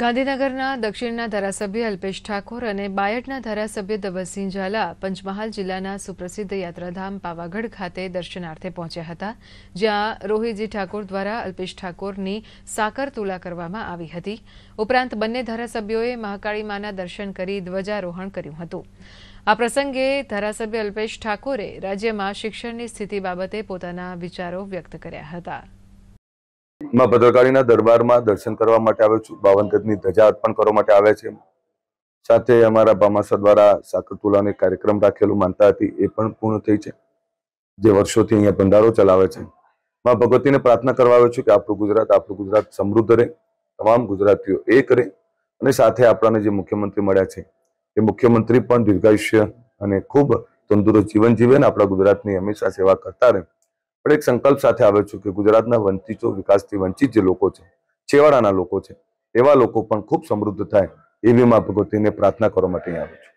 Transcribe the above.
ગાંધીનગરના દક્ષિણના ધારાસભ્ય અલ્પેશ ઠાકોર અને બાયટના ધારાસભ્ય ધવલસિંહ ઝાલા પંચમહાલ જિલ્લાના સુપ્રસિદ્ધ યાત્રાધામ પાવાગઢ ખાતે દર્શનાર્થે પહોંચ્યા હતા જ્યાં રોહિતજી ઠાકોર દ્વારા અલ્પેશ ઠાકોરની સાકર તુલા કરવામાં આવી હતી ઉપરાંત બંને ધારાસભ્યોએ મહાકાળી માના દર્શન કરી ધ્વજારોહણ કર્યું હતું આ પ્રસંગે ધારાસભ્ય અલ્પેશ ઠાકોરે રાજ્યમાં શિક્ષણની સ્થિતિ બાબતે પોતાના વિચારો વ્યક્ત કર્યા હતા માં ભદ્રકાળીના દરબારમાં દર્શન કરવા માટે આવ્યો છું બાવન ગજની ધજા અર્પણ કરવા માટે આવ્યા છે સાથે અમારા ભામાસા દ્વારા સાકરતુલાનો કાર્યક્રમ રાખેલું માનતા હતી એ પણ પૂર્ણ થઈ છે જે વર્ષોથી અહીંયા ભંડારો ચલાવે છે માં ભગવતીને પ્રાર્થના કરવા આવ્યો છું કે આપણું ગુજરાત આપણું ગુજરાત સમૃદ્ધ રહે તમામ ગુજરાતીઓ એ કરે અને સાથે આપણાને જે મુખ્યમંત્રી મળ્યા છે એ મુખ્યમંત્રી પણ દીર્ઘાયુષ્ય અને ખૂબ તંદુરસ્ત જીવન જીવે ને આપણા ગુજરાતની હંમેશા સેવા કરતા રહે પણ એક સંકલ્પ સાથે આવે છું કે ગુજરાતના વંચિતો વિકાસથી વંચિત જે લોકો છે છેવાડાના લોકો છે એવા લોકો પણ ખૂબ સમૃદ્ધ થાય એવી મા ભગવતીને પ્રાર્થના કરવા માટે આવે છું